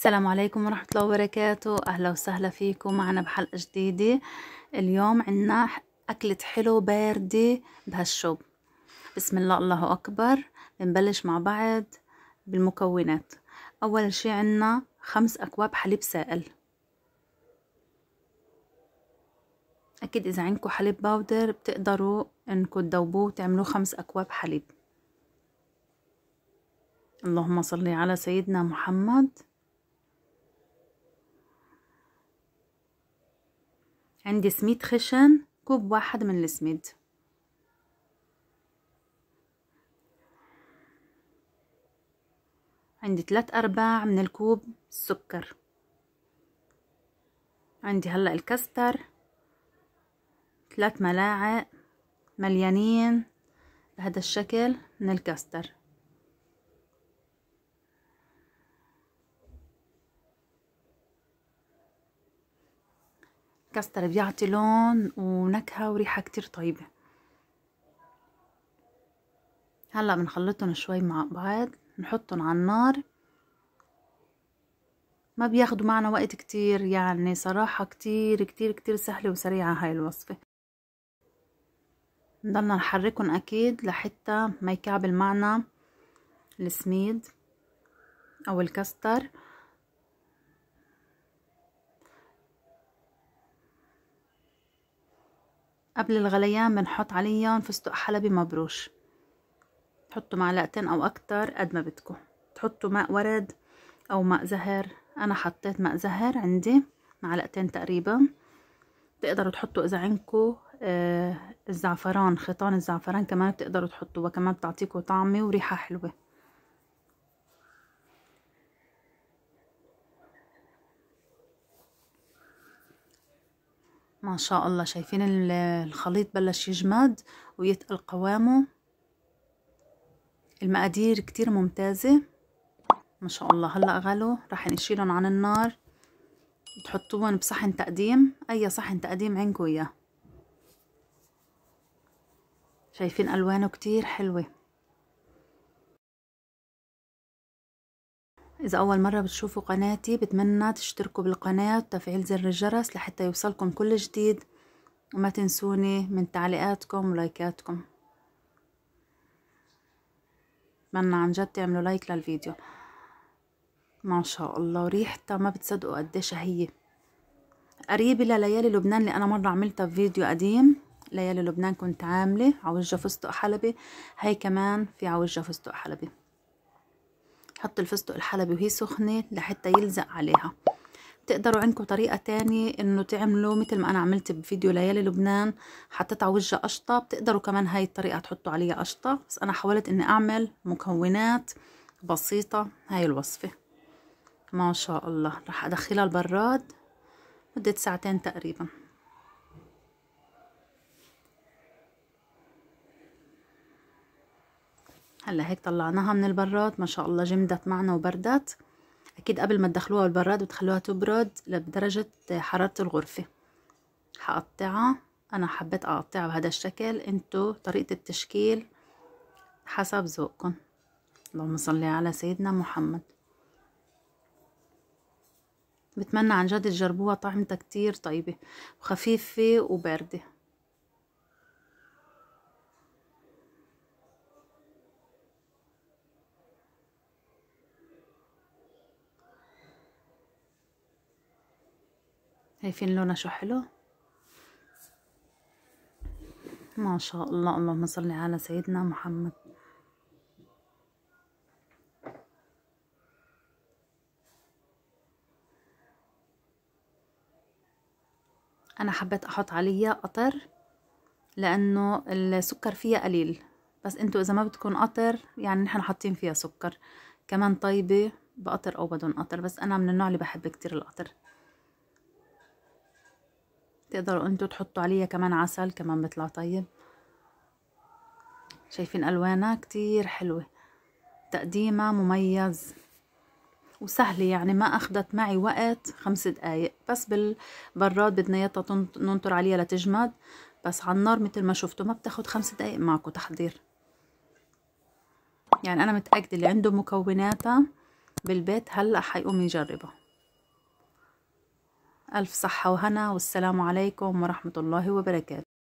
السلام عليكم ورحمة الله وبركاته أهلا وسهلا فيكم معنا بحلقة جديدة اليوم عنا أكلة حلو باردة بهالشوب بسم الله الله أكبر بنبلش مع بعض بالمكونات أول شي عنا خمس أكواب حليب سائل أكيد إذا عندكم حليب باودر بتقدروا إنكم تذوبوه وتعملوه خمس أكواب حليب اللهم صلي على سيدنا محمد عندي سميد خشن كوب واحد من السميد عندي ثلاث أرباع من الكوب السكر عندي هلأ الكستر ثلاث ملاعق مليانين بهذا الشكل من الكستر الكاسترة بيعطي لون ونكهة وريحة كتير طيبة هلا بنخلطهم شوي مع بعض نحطهم على النار ما بياخدوا معنا وقت كتير يعني صراحة كتير كتير كتير سهلة وسريعة هاي الوصفة نضلنا نحركهم أكيد لحتى ما يكعبل معنا السميد أو الكاستر قبل الغليان بنحط عليهم فستق حلبي مبروش تحطوا معلقتين او اكتر قد ما بدكم تحطوا ماء ورد او ماء زهر انا حطيت ماء زهر عندي معلقتين تقريبا بتقدروا تحطوا اذا عندكم آه الزعفران خيطان الزعفران كمان بتقدروا تحطوها كمان بتعطيكم طعمه وريحه حلوه ما شاء الله شايفين الخليط بلش يجمد ويتقل قوامه المقادير كتير ممتازة ما شاء الله هلا غلو راح نشيلهم عن النار تحطوهم بصحن تقديم اي صحن تقديم عندكم اياه شايفين الوانه كتير حلوه إذا أول مرة بتشوفوا قناتي بتمنى تشتركوا بالقناة وتفعيل زر الجرس لحتى يوصلكم كل جديد وما تنسوني من تعليقاتكم ولايكاتكم بتمنى عن جد تعملوا لايك للفيديو ما شاء الله وريحتها ما بتصدقوا قديش هي قريبة لليالي لبنان اللي أنا مرة عملتها في فيديو قديم ليالي لبنان كنت عاملة عوجة فستق حلبي هاي كمان في عوجة فستق حلبي حط الفستق الحلبي وهي سخنة لحتى يلزق عليها تقدروا عندكم طريقة تانية انه تعملوا مثل ما انا عملت بفيديو ليالي لبنان حطيت على وجه قشطة بتقدروا كمان هاي الطريقة تحطوا عليها قشطة بس انا حاولت اني اعمل مكونات بسيطة هاي الوصفة ما شاء الله رح ادخلها البراد مدة ساعتين تقريباً هلا هيك طلعناها من البراد ما شاء الله جمدت معنا وبردت اكيد قبل ما تدخلوها بالبراد وتخلوها تبرد لدرجة حرارة الغرفة حقطعها انا حبيت اقطعها بهذا الشكل انتو طريقة التشكيل حسب ذوقكم اللهم صل على سيدنا محمد بتمنى عن جد تجربوها طعمتها كتير طيبة وخفيفة وباردة شايفين لونها شو حلو ما شاء الله اللهم صل على سيدنا محمد انا حبيت احط عليها قطر لانه السكر فيها قليل بس انتوا اذا ما بدكم قطر يعني نحن حاطين فيها سكر كمان طيبه بقطر او بدون قطر بس انا من النوع اللي بحب كتير القطر تقدروا انتوا تحطوا عليها كمان عسل كمان بيطلع طيب شايفين الوانها كتير حلوه تقديمها مميز وسهله يعني ما اخذت معي وقت خمس دقايق بس بالبراد بدنا اياها ننطر عليها لتجمد بس على النار مثل ما شفتوا ما بتاخد خمس دقايق معكم تحضير يعني انا متاكده اللي عنده مكوناتها بالبيت هلا حيقوم يجربها ألف صحة وهنا والسلام عليكم ورحمة الله وبركاته